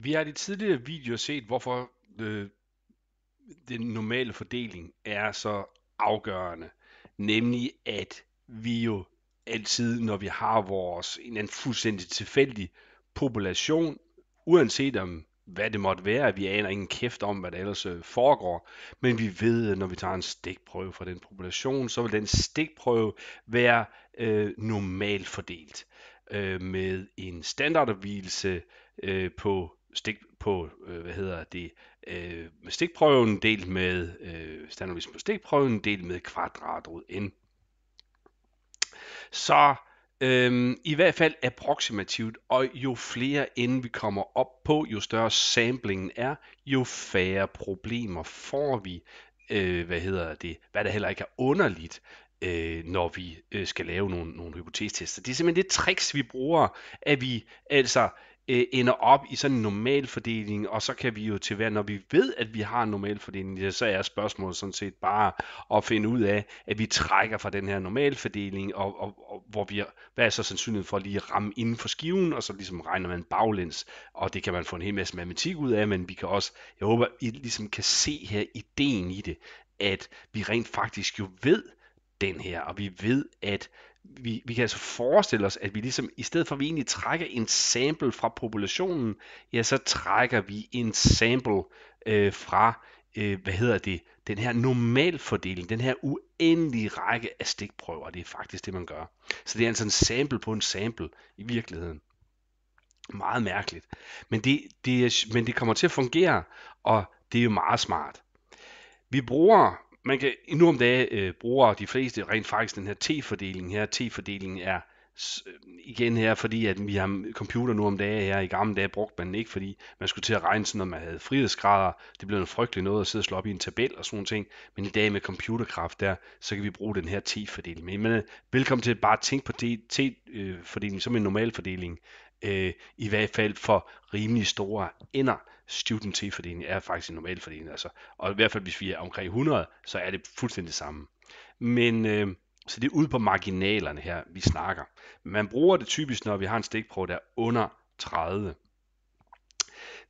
Vi har i de tidligere videoer set, hvorfor øh, den normale fordeling er så afgørende. Nemlig, at vi jo altid, når vi har vores en eller anden fuldstændig tilfældig population, uanset om hvad det måtte være, vi aner ingen kæft om, hvad der ellers øh, foregår, men vi ved, at når vi tager en stikprøve fra den population, så vil den stikprøve være øh, normalt fordelt øh, med en standardavvielse øh, på stik på, øh, hvad hedder det, øh, stikprøven delt med øh, standardvisen på stikprøven delt med kvadratrod n. Så øhm, i hvert fald approximativt, og jo flere end vi kommer op på, jo større samplingen er, jo færre problemer får vi, øh, hvad hedder det, hvad der heller ikke er underligt, øh, når vi øh, skal lave nogle, nogle hypotestester. Det er simpelthen det tricks, vi bruger, at vi altså øh, ender op i sådan en normal fordeling, og så kan vi jo til hver, når vi ved, at vi har en normal fordeling, ja, så er spørgsmålet sådan set bare at finde ud af, at vi trækker fra den her normal fordeling, og, og, og hvor vi, hvad er så sandsynligt for at lige ramme inden for skiven, og så ligesom regner man baglæns, og det kan man få en hel masse matematik ud af, men vi kan også, jeg håber, I ligesom kan se her ideen i det, at vi rent faktisk jo ved den her, og vi ved, at vi, vi kan altså forestille os, at vi ligesom, i stedet for at vi egentlig trækker en sample fra populationen, ja, så trækker vi en sample øh, fra, øh, hvad hedder det, den her normalfordeling, den her uendelige række af stikprøver. Det er faktisk det, man gør. Så det er altså en sample på en sample i virkeligheden. Meget mærkeligt. Men det, det, er, men det kommer til at fungere, og det er jo meget smart. Vi bruger man kan nu om dagen øh, bruger de fleste rent faktisk den her T-fordeling her. T-fordelingen er igen her, fordi at vi har computer nu om dage her. I gamle dage brugte man den ikke, fordi man skulle til at regne sådan, når man havde frihedsgrader. Det blev en frygtelig noget at sidde og slå op i en tabel og sådan nogle ting. Men i dag med computerkraft der, så kan vi bruge den her T-fordeling. Men, men velkommen til at bare tænke på T-fordeling som en normal fordeling. Øh, I hvert fald for rimelig store ender. Student T-fordeling er faktisk en normal fordeling. Altså. Og i hvert fald hvis vi er omkring 100, så er det fuldstændig det samme. Men øh, så det er ude på marginalerne her, vi snakker. Man bruger det typisk, når vi har en stikprøve, der er under 30.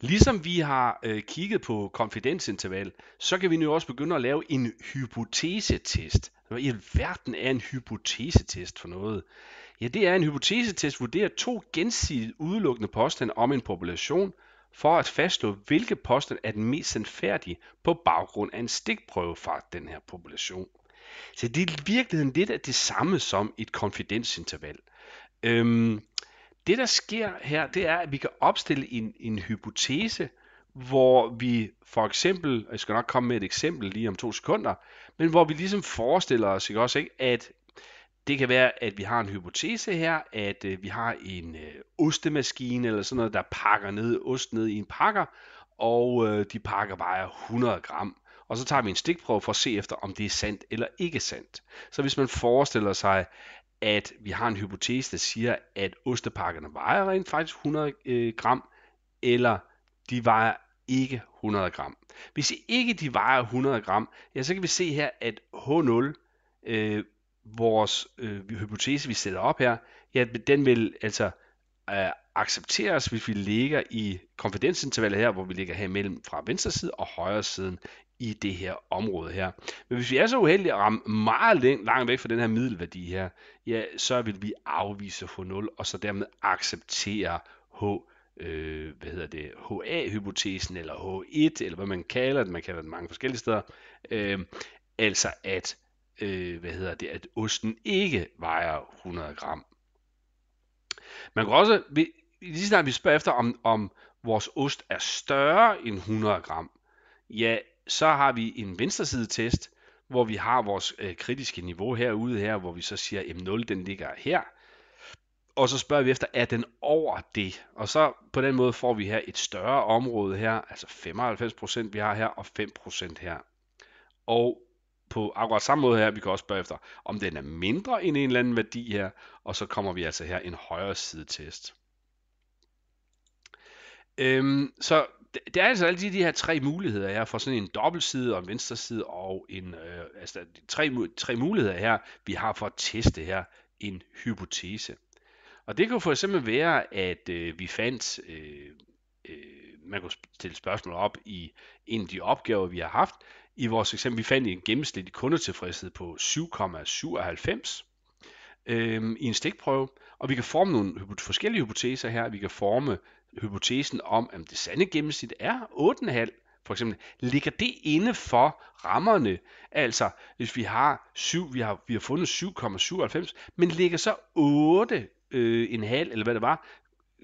Ligesom vi har øh, kigget på konfidensinterval, så kan vi nu også begynde at lave en hypotesetest. Hvad i alverden er en hypotesetest for noget? Ja, det er en hypotesetest, vurderer to gensidigt udelukkende påstande om en population, for at fastslå, hvilke påstand er den mest sandfærdige på baggrund af en stikprøve fra den her population. Så det er i virkeligheden lidt af det samme som et konfidensinterval. Øhm, det, der sker her, det er, at vi kan opstille en, en hypotese, hvor vi for eksempel, og jeg skal nok komme med et eksempel lige om to sekunder, men hvor vi ligesom forestiller os ikke også, ikke, at det kan være, at vi har en hypotese her, at øh, vi har en øh, ostemaskine eller sådan noget, der pakker ned ost ned i en pakker, og øh, de pakker vejer 100 gram og så tager vi en stikprøve for at se efter, om det er sandt eller ikke sandt. Så hvis man forestiller sig, at vi har en hypotese, der siger, at ostepakkerne vejer rent faktisk 100 øh, gram, eller de vejer ikke 100 gram. Hvis ikke de vejer 100 gram, ja, så kan vi se her, at H0, øh, vores øh, hypotese, vi sætter op her, ja, den vil altså øh, accepteres, hvis vi ligger i konfidensintervallet her, hvor vi ligger her imellem fra venstre side og højre siden i det her område her. Men hvis vi er så uheldige at ramme meget læng- langt væk fra den her middelværdi her, ja, så vil vi afvise H0 og så dermed acceptere H øh, hvad hedder det, HA-hypotesen, eller H1, eller hvad man kalder det, man kalder det mange forskellige steder, øh, altså at, øh, hvad hedder det, at osten ikke vejer 100 gram. Man kan også, lige snart vi spørger efter, om, om vores ost er større end 100 gram, ja, så har vi en venstreside-test, hvor vi har vores øh, kritiske niveau herude her, hvor vi så siger, M0 den ligger her. Og så spørger vi efter, er den over det? Og så på den måde får vi her et større område her, altså 95% vi har her, og 5% her. Og på akkurat samme måde her, vi kan også spørge efter, om den er mindre end en eller anden værdi her, og så kommer vi altså her en højre side test. Øhm, så det er altså alle de her tre muligheder her for sådan en dobbeltside og en venstreside og en, øh, altså tre, tre muligheder her, vi har for at teste her en hypotese. Og det kunne for eksempel være, at øh, vi fandt, øh, øh, man kunne stille spørgsmål op i en af de opgaver, vi har haft. I vores eksempel, vi fandt en gennemsnitlig kundetilfredshed på 7,97 øh, i en stikprøve, og vi kan forme nogle forskellige hypoteser her. Vi kan forme hypotesen om, at det sande gennemsnit er 8,5, for eksempel, ligger det inde for rammerne? Altså, hvis vi har 7, vi har, vi har fundet 7,97, men ligger så 8 øh, eller hvad det var,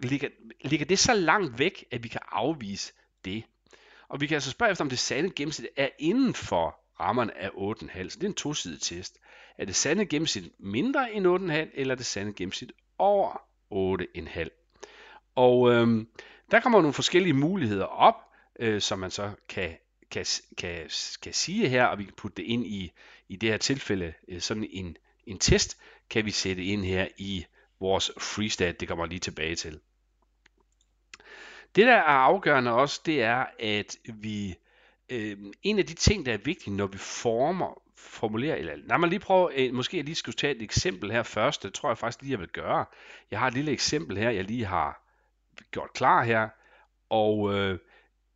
ligger, ligger det så langt væk, at vi kan afvise det? Og vi kan altså spørge efter, om det sande gennemsnit er inden for rammerne af 8,5. Så det er en tosidig test. Er det sande gennemsnit mindre end 8,5, eller er det sande gennemsnit over 8,5? Og øhm, der kommer nogle forskellige muligheder op, øh, som man så kan, kan, kan, kan sige her, og vi kan putte det ind i, i det her tilfælde, øh, sådan en, en test, kan vi sætte ind her i vores freestat. Det kommer lige tilbage til. Det, der er afgørende også, det er, at vi øh, en af de ting, der er vigtige, når vi former, formulerer, eller lad mig lige prøve, øh, måske jeg lige skulle tage et eksempel her først, det tror jeg faktisk lige, jeg vil gøre. Jeg har et lille eksempel her, jeg lige har gjort klar her, og øh,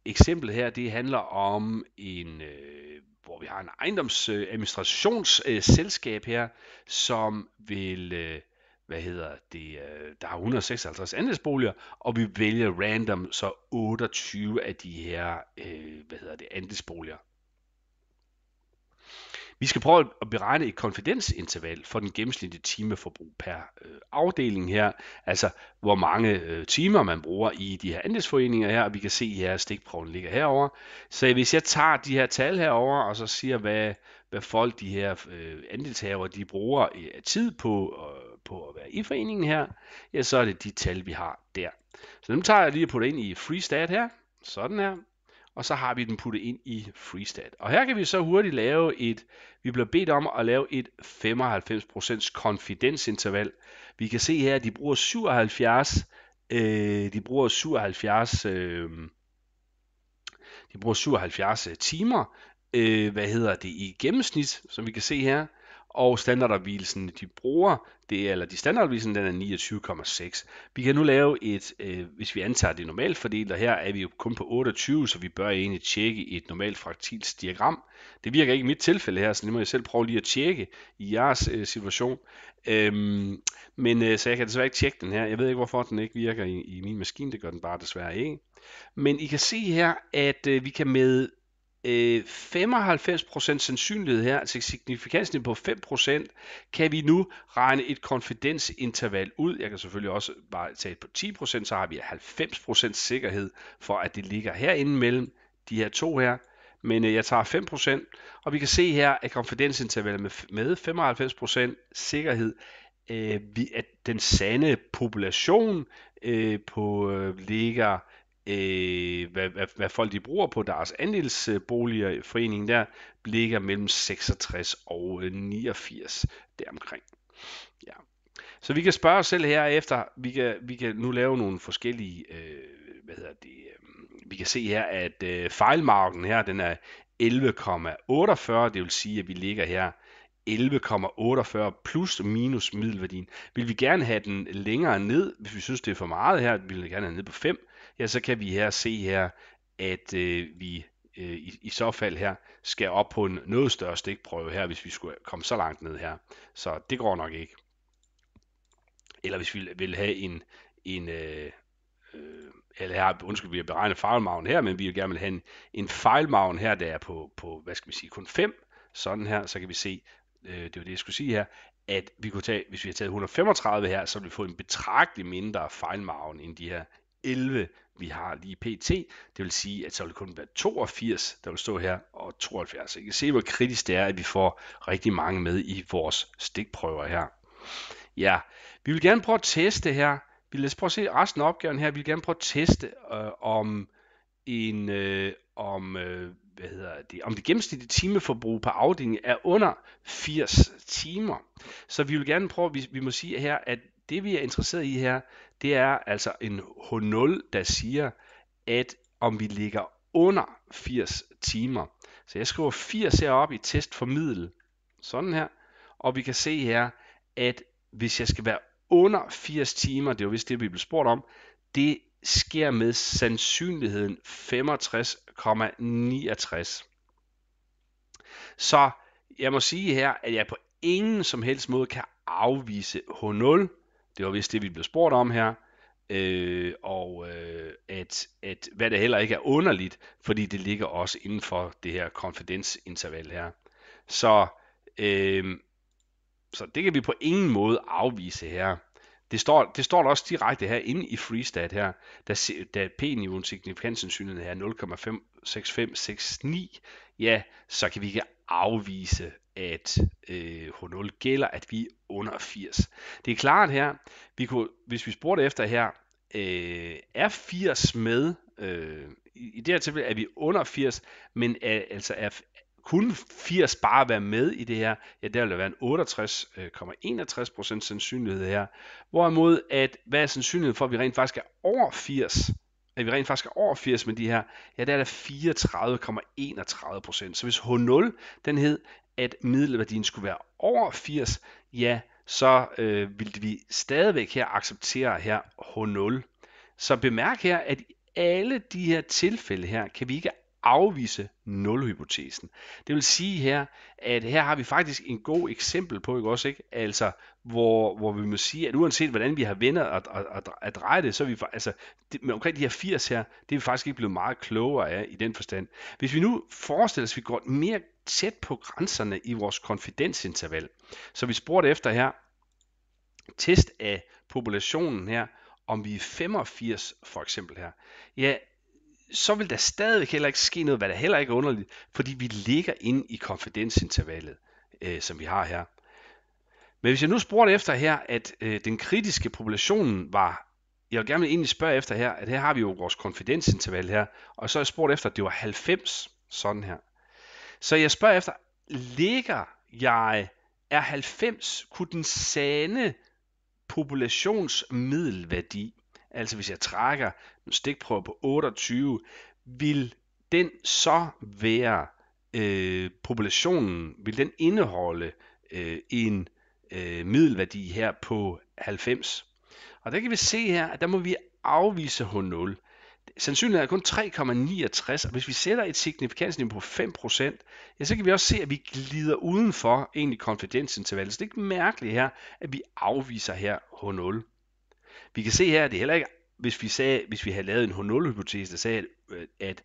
eksemplet her, det handler om en, øh, hvor vi har en ejendomsadministrationsselskab øh, her, som vil, øh, hvad hedder det, øh, der har 156 andelsboliger, og vi vælger random så 28 af de her, øh, hvad hedder det, andelsboliger. Vi skal prøve at beregne et konfidensinterval for den gennemsnitlige timeforbrug per øh, afdeling her, altså hvor mange øh, timer man bruger i de her andelsforeninger her, og vi kan se her, at stikprøven ligger herover. Så hvis jeg tager de her tal herover og så siger, hvad, hvad folk, de her øh, andelshaver, de bruger øh, tid på, øh, på at være i foreningen her, ja, så er det de tal, vi har der. Så dem tager jeg lige og putter ind i FreeStat her, sådan her og så har vi den puttet ind i FreeStat. Og her kan vi så hurtigt lave et, vi bliver bedt om at lave et 95% konfidensinterval. Vi kan se her, at de bruger 77, øh, de bruger 77, øh, de bruger 77 øh, timer, øh, hvad hedder det, i gennemsnit, som vi kan se her og standardopvielsen, de bruger, det er, eller de standardopvielsen, den er 29,6. Vi kan nu lave et, øh, hvis vi antager det normalt fordelt, og her er vi jo kun på 28, så vi bør egentlig tjekke et normalt fraktils diagram. Det virker ikke i mit tilfælde her, så det må jeg selv prøve lige at tjekke i jeres øh, situation. Øhm, men øh, så jeg kan desværre ikke tjekke den her. Jeg ved ikke, hvorfor den ikke virker i, i min maskine. Det gør den bare desværre ikke. Men I kan se her, at øh, vi kan med 95% øh, sandsynlighed her, altså signifikansen på 5%, kan vi nu regne et konfidensinterval ud. Jeg kan selvfølgelig også bare tage på 10%, så har vi 90% sikkerhed for, at det ligger herinde mellem de her to her. Men øh, jeg tager 5%, og vi kan se her, at konfidensintervallet med, med 95% sikkerhed øh, at den sande population på ligger øh, hvad, hvad, hvad folk de bruger på deres andelsboligforening øh, der, ligger mellem 66 og 89 øh, deromkring. Ja. Så vi kan spørge os selv her efter, vi kan, vi kan nu lave nogle forskellige, øh, hvad hedder det, øh, vi kan se her, at øh, fejlmarken her, den er 11,48, det vil sige, at vi ligger her 11,48 plus minus middelværdien. Vil vi gerne have den længere ned, hvis vi synes, det er for meget her, vil vi gerne have den ned på 5, ja, så kan vi her se her, at øh, vi øh, i, i så fald her skal op på en noget større stikprøve her, hvis vi skulle komme så langt ned her. Så det går nok ikke. Eller hvis vi vil have en, en øh, øh, eller her, undskyld, vi har beregnet fejlmagen her, men vi vil gerne have en, en fejlmagen her, der er på, på, hvad skal vi sige, kun 5, sådan her, så kan vi se, øh, det var det, jeg skulle sige her, at vi kunne tage, hvis vi har taget 135 her, så ville vi få en betragtelig mindre fejlmargen end de her 11, vi har lige pt. Det vil sige, at så vil det kun være 82, der vil stå her, og 72. Så I kan se, hvor kritisk det er, at vi får rigtig mange med i vores stikprøver her. Ja, vi vil gerne prøve at teste her. Vi vil prøve at se resten af opgaven her. Vi vil gerne prøve at teste øh, om en øh, om øh, hvad hedder det, om det gennemsnitlige timeforbrug på afdelingen er under 80 timer. Så vi vil gerne prøve, vi, vi må sige her, at det vi er interesseret i her, det er altså en H0, der siger, at om vi ligger under 80 timer. Så jeg skriver 80 heroppe i test for middel. Sådan her. Og vi kan se her, at hvis jeg skal være under 80 timer, det jo vist det, vi blev spurgt om, det sker med sandsynligheden 65,69. Så jeg må sige her, at jeg på ingen som helst måde kan afvise H0. Det var vist det, vi blev spurgt om her. Øh, og øh, at, at hvad det heller ikke er underligt, fordi det ligger også inden for det her konfidensinterval her. Så, øh, så det kan vi på ingen måde afvise her. Det står, det står der også direkte her inde i freestat her, da, da P'en i uinsignifikantsandsynligheden er 0,56569, ja, så kan vi ikke afvise, at øh, H0 gælder, at vi er under 80. Det er klart her, vi kunne, hvis vi spurgte efter her, øh, er 80 med, øh, i, i det her tilfælde er vi under 80, men er, altså er, kunne 80 bare være med i det her, ja, der vil der være en 68,61% øh, sandsynlighed her. Hvorimod, at hvad er sandsynligheden for, at vi rent faktisk er over 80? At vi rent faktisk er over 80 med de her, ja, der er der 34,31%. Så hvis H0, den hed, at middelværdien skulle være over 80, ja, så øh, ville vi stadigvæk her acceptere her H0. Så bemærk her, at alle de her tilfælde her, kan vi ikke afvise nulhypotesen. Det vil sige her, at her har vi faktisk en god eksempel på, ikke også, ikke? Altså, hvor, hvor vi må sige, at uanset hvordan vi har vendt og, og, og, og drejet det, så er vi, altså, det, med omkring de her 80 her, det er vi faktisk ikke blevet meget klogere af i den forstand. Hvis vi nu forestiller os, at vi går mere tæt på grænserne i vores konfidensinterval, så vi spurgte efter her, test af populationen her, om vi er 85 for eksempel her, ja, så vil der stadigvæk heller ikke ske noget, hvad der heller ikke er underligt, fordi vi ligger inde i konfidensintervallet, øh, som vi har her. Men hvis jeg nu spurgte efter her, at øh, den kritiske populationen var, jeg vil gerne egentlig spørge efter her, at her har vi jo vores konfidensinterval her, og så har jeg spurgt efter, at det var 90, sådan her. Så jeg spørger efter, ligger jeg, er 90, kunne den sande populationsmiddelværdi altså hvis jeg trækker en stikprøve på 28, vil den så være øh, populationen, vil den indeholde øh, en øh, middelværdi her på 90? Og der kan vi se her, at der må vi afvise H0. Sandsynligheden er kun 3,69, og hvis vi sætter et signifikansniveau på 5%, ja, så kan vi også se, at vi glider udenfor egentlig konfidensintervallet. Så det er ikke mærkeligt her, at vi afviser her H0. Vi kan se her, at det heller ikke, hvis vi, sagde, hvis vi havde lavet en H0-hypotese, der sagde, øh, at,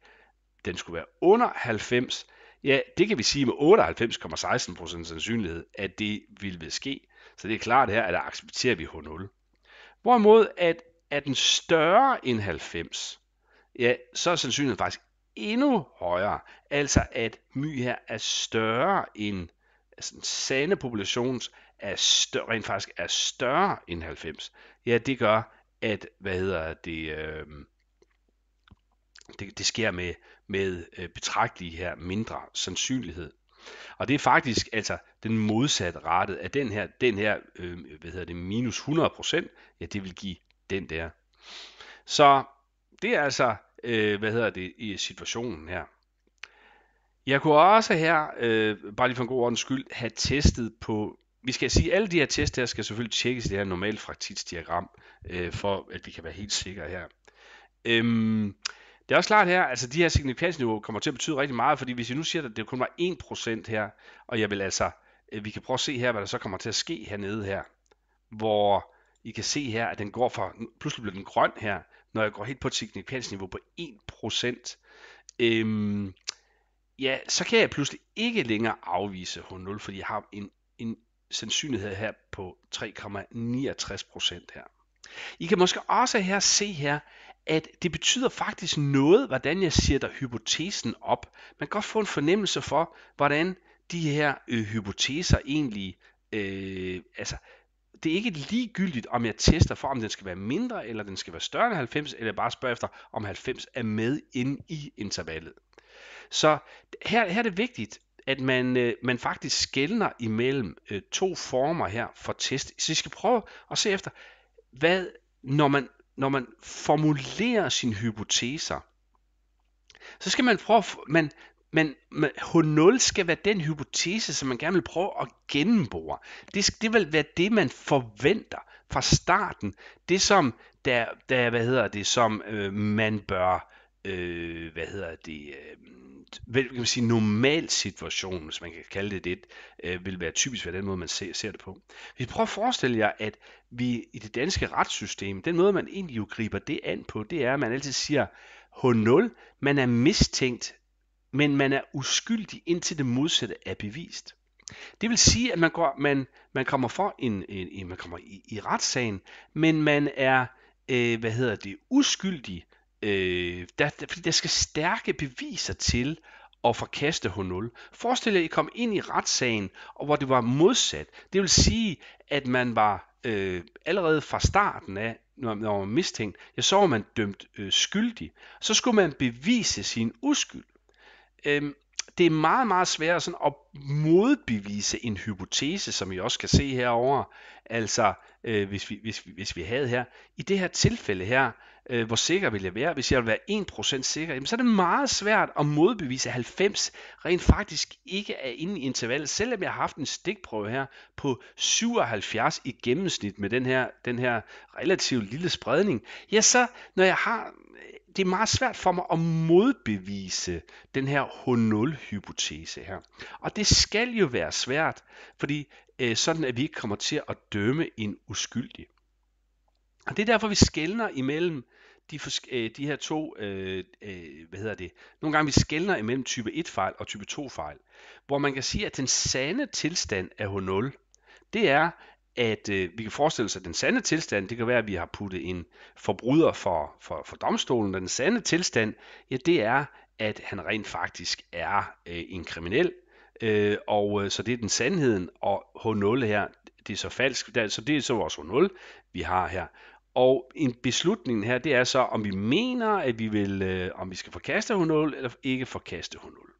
den skulle være under 90, ja, det kan vi sige med 98,16% sandsynlighed, at det ville ske. Så det er klart her, at der accepterer vi H0. Hvorimod, at er den større end 90, ja, så er sandsynligheden faktisk endnu højere. Altså, at my her er større end altså den sande populations er større, rent faktisk er større end 90, ja, det gør, at, hvad hedder det, øh, det, det sker med, med øh, betragtelig her mindre sandsynlighed. Og det er faktisk altså den modsatte rette af den her, den her øh, hvad hedder det, minus 100%, ja, det vil give den der. Så det er altså, øh, hvad hedder det, i situationen her. Jeg kunne også her, øh, bare lige for en god ordens skyld, have testet på vi skal sige, at alle de her tests her skal selvfølgelig tjekkes i det her normale fraktitsdiagram, øh, for at vi kan være helt sikre her. Øhm, det er også klart her, altså de her signifikansniveauer kommer til at betyde rigtig meget, fordi hvis vi nu siger, at det kun var 1% her, og jeg vil altså, øh, vi kan prøve at se her, hvad der så kommer til at ske hernede her, hvor I kan se her, at den går fra, pludselig bliver den grøn her, når jeg går helt på et signifikansniveau på 1%. Øhm, ja, så kan jeg pludselig ikke længere afvise H0, fordi jeg har en, en sandsynlighed her på 3,69 procent her. I kan måske også her se her, at det betyder faktisk noget, hvordan jeg sætter hypotesen op. Man kan godt få en fornemmelse for, hvordan de her ø, øh, hypoteser egentlig, øh, altså det er ikke ligegyldigt, om jeg tester for, om den skal være mindre, eller den skal være større end 90, eller bare spørge efter, om 90 er med inde i intervallet. Så her, her er det vigtigt, at man, øh, man faktisk skældner imellem øh, to former her for test. Så I skal prøve at se efter, hvad, når man, når man formulerer sine hypoteser, så skal man prøve, man, man, man, H0 skal være den hypotese, som man gerne vil prøve at gennembore. Det, det vil være det, man forventer fra starten. Det som, der, der hvad hedder det, som øh, man bør øh, hvad hedder det, øh, vel, kan man sige, normal situation, hvis man kan kalde det det, øh, vil være typisk ved den måde, man ser, ser det på. Vi prøver at forestille jer, at vi i det danske retssystem, den måde, man egentlig jo griber det an på, det er, at man altid siger, H0, man er mistænkt, men man er uskyldig, indtil det modsatte er bevist. Det vil sige, at man, går, man, man kommer for en, en, en man kommer i, i retssagen, men man er øh, hvad hedder det, uskyldig, Øh, der, der, fordi der skal stærke beviser til at forkaste H0. Forestil jer, at I kom ind i retssagen, og hvor det var modsat. Det vil sige, at man var øh, allerede fra starten af, når man var mistænkt, ja, så var man dømt øh, skyldig. Så skulle man bevise sin uskyld. Øh, det er meget, meget svært sådan at modbevise en hypotese, som I også kan se herover. Altså, øh, hvis, vi, hvis, hvis vi havde her, i det her tilfælde her, øh, hvor sikker vil jeg være? Hvis jeg vil være 1% sikker, jamen, så er det meget svært at modbevise, at 90 rent faktisk ikke er inde i intervallet, selvom jeg har haft en stikprøve her på 77 i gennemsnit med den her, den her relativt lille spredning. Ja, så når jeg har det er meget svært for mig at modbevise den her H0-hypotese her. Og det skal jo være svært, fordi øh, sådan at vi ikke kommer til at dømme en uskyldig. Og det er derfor, vi skældner imellem de, øh, de her to, øh, øh, hvad hedder det, nogle gange vi skældner imellem type 1-fejl og type 2-fejl, hvor man kan sige, at den sande tilstand af H0, det er, at øh, vi kan forestille os, at den sande tilstand, det kan være, at vi har puttet en forbryder for, for, for domstolen, og den sande tilstand, ja, det er, at han rent faktisk er øh, en kriminel, øh, og øh, så det er den sandheden, og H0 her, det er så falsk, der, så det er så vores H0, vi har her. Og en beslutning her, det er så, om vi mener, at vi vil, øh, om vi skal forkaste H0, eller ikke forkaste H0.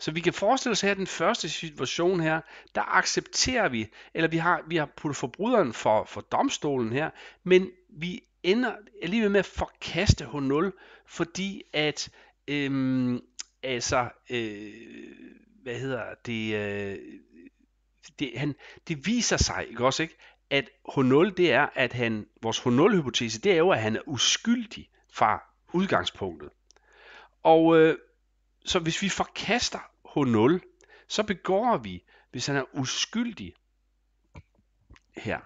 Så vi kan forestille os her den første situation her, der accepterer vi, eller vi har, vi har puttet forbryderen for, for domstolen her, men vi ender alligevel med at forkaste H0, fordi at, øhm, altså, øh, hvad hedder det, øh, det, han, det viser sig, ikke også, ikke? at H0, det er, at han, vores H0-hypotese, det er jo, at han er uskyldig fra udgangspunktet. Og øh, så hvis vi forkaster H0, så begår vi, hvis han er uskyldig her.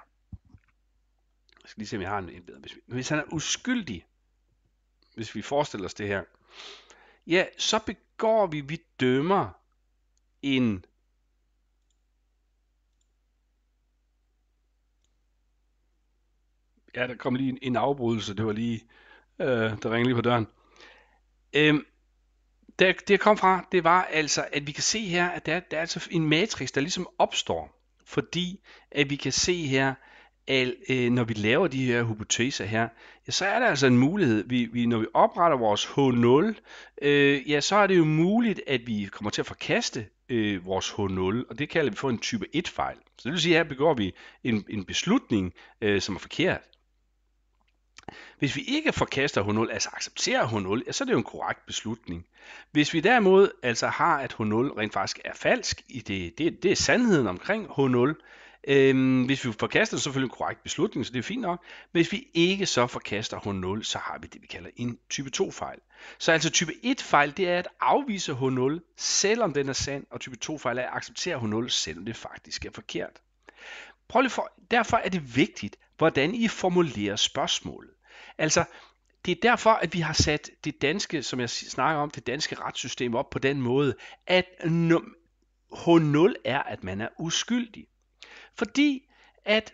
Jeg skal lige se, om jeg har en bedre beskrivelse. Hvis han er uskyldig, hvis vi forestiller os det her, ja, så begår vi, vi dømmer en Ja, der kom lige en, en afbrydelse. Det var lige, øh, der ringede lige på døren. Øhm, der, det jeg kom fra, det var altså, at vi kan se her, at der, der er altså en matrix, der ligesom opstår, fordi at vi kan se her, at øh, når vi laver de her hypoteser her, ja, så er der altså en mulighed, vi, vi, når vi opretter vores H0, øh, ja, så er det jo muligt, at vi kommer til at forkaste øh, vores H0, og det kalder vi for en type 1-fejl. Så det vil sige, at her begår vi en, en beslutning, øh, som er forkert. Hvis vi ikke forkaster H0, altså accepterer H0, ja, så er det jo en korrekt beslutning. Hvis vi derimod altså har, at H0 rent faktisk er falsk, i det, det, det er sandheden omkring H0, Øhm, hvis vi forkaster det, er selvfølgelig en korrekt beslutning, så det er fint nok. hvis vi ikke så forkaster H0, så har vi det, vi kalder en type 2-fejl. Så altså type 1-fejl, det er at afvise H0, selvom den er sand, og type 2-fejl er at acceptere H0, selvom det faktisk er forkert. Prøv lige for, derfor er det vigtigt, hvordan I formulerer spørgsmålet. Altså, det er derfor, at vi har sat det danske, som jeg snakker om, det danske retssystem op på den måde, at H0 er, at man er uskyldig. Fordi at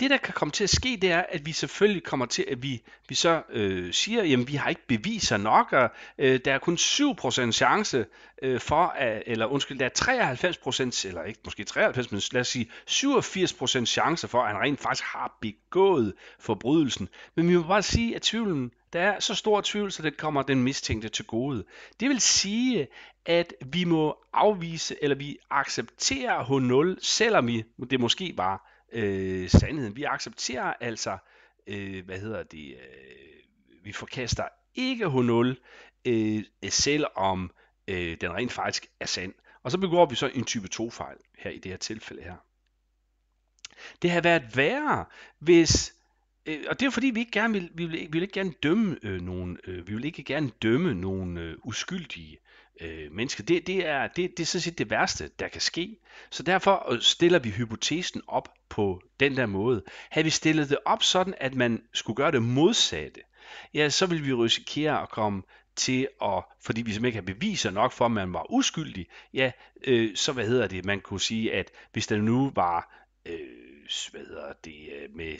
det, der kan komme til at ske, det er, at vi selvfølgelig kommer til, at vi, vi så øh, siger, jamen vi har ikke beviser nok, og øh, der er kun 7% chance øh, for, at, eller undskyld, der er 93%, eller ikke måske 93%, men lad os sige 87% chance for, at han rent faktisk har begået forbrydelsen. Men vi må bare sige, at tvivlen, der er så stor tvivl, så det kommer den mistænkte til gode. Det vil sige, at vi må afvise, eller vi accepterer H0, selvom vi, det måske var øh, sandheden. Vi accepterer altså, øh, hvad hedder det, øh, vi forkaster ikke H0, øh, selvom øh, den rent faktisk er sand. Og så begår vi så en type 2-fejl her i det her tilfælde her. Det har været værre, hvis øh, og det er fordi vi ikke gerne vil, vi vil, vi vil ikke gerne dømme øh, nogen, øh, vi vil ikke gerne dømme nogen øh, uskyldige øh, mennesket. Det, det, er, det, det er sådan set det værste, der kan ske. Så derfor øh, stiller vi hypotesen op på den der måde. Havde vi stillet det op sådan, at man skulle gøre det modsatte, ja, så ville vi risikere at komme til at, fordi vi simpelthen ikke har beviser nok for, at man var uskyldig, ja, øh, så hvad hedder det, man kunne sige, at hvis der nu var øh, hvad det, øh, med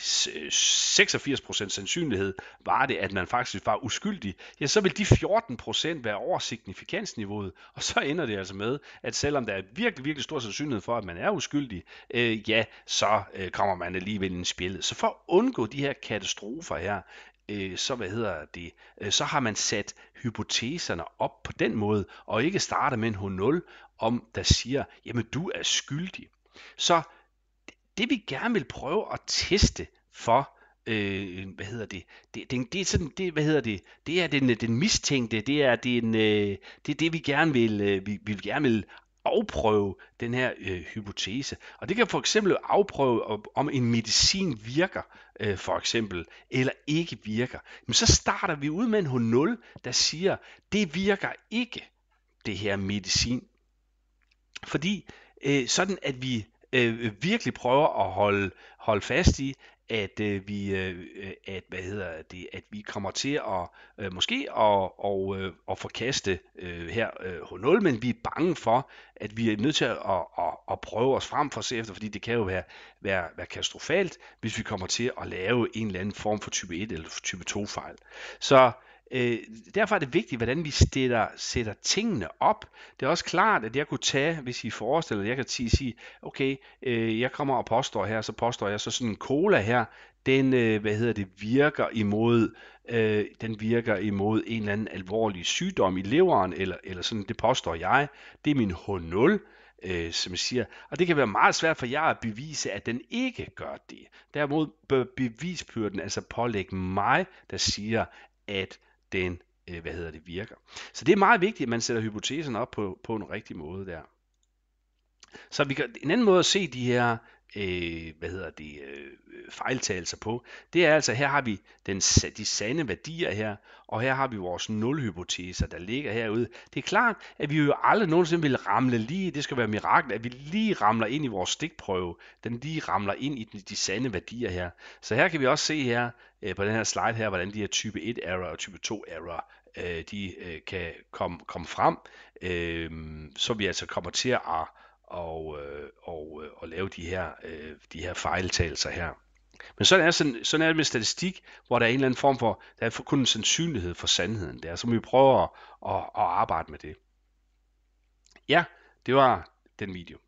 86% øh, sandsynlighed var det, at man faktisk var uskyldig, ja, så vil de 14% være over signifikansniveauet, og så ender det altså med, at selvom der er virkelig, virkelig stor sandsynlighed for, at man er uskyldig, øh, ja, så øh, kommer man alligevel ind i spillet. Så for at undgå de her katastrofer her, øh, så hvad hedder det, øh, så har man sat hypoteserne op på den måde, og ikke starter med en H0, om der siger, jamen du er skyldig. Så det vi gerne vil prøve at teste for øh, hvad hedder det? Det, det, det er sådan, det, hvad hedder det? Det er den, den mistænkte, det er den, øh, det er det vi gerne vil, øh, vi, vi gerne vil afprøve den her øh, hypotese. Og det kan for eksempel afprøve, om en medicin virker, øh, for eksempel, eller ikke virker. Men så starter vi ud med en H0, der siger, det virker ikke, det her medicin. Fordi øh, sådan at vi Øh, øh, virkelig prøver at holde, holde fast i, at øh, vi øh, øh, at hvad hedder det at vi kommer til at øh, måske at, og, øh, at forkaste øh, her øh, H0, men vi er bange for at vi er nødt til at, at, at, at prøve os frem for at se efter, fordi det kan jo være, være, være katastrofalt, hvis vi kommer til at lave en eller anden form for type 1 eller type 2 fejl. Så Øh, derfor er det vigtigt, hvordan vi stiller, sætter tingene op. Det er også klart, at jeg kunne tage, hvis I forestiller, jeg kan sige, okay, øh, jeg kommer og påstår her, så påstår jeg så sådan en cola her, den, øh, hvad hedder det, virker imod, øh, den virker imod en eller anden alvorlig sygdom i leveren, eller, eller sådan, det påstår jeg. Det er min H0, øh, som siger. Og det kan være meget svært for jer at bevise, at den ikke gør det. Derimod bør bevisbyrden altså pålægge mig, der siger, at den øh, hvad hedder det, virker. Så det er meget vigtigt, at man sætter hypotesen op på, på en rigtig måde der. Så vi kan, en anden måde at se de her øh, hvad hedder det, øh, fejltagelser på. Det er altså, her har vi den, de sande værdier her, og her har vi vores nulhypoteser, der ligger herude. Det er klart, at vi jo aldrig nogensinde vil ramle lige, det skal være mirakel, at vi lige ramler ind i vores stikprøve, den lige ramler ind i de, de sande værdier her. Så her kan vi også se her, øh, på den her slide her, hvordan de her type 1 error og type 2 error øh, de øh, kan komme kom frem, øh, så vi altså kommer til at og, øh, og, øh, og lave de her, øh, de her fejltagelser her. Men sådan er, sådan, sådan er det med statistik, hvor der er en eller anden form for, der er kun en sandsynlighed for sandheden der, så vi prøver at, at, at arbejde med det. Ja, det var den video.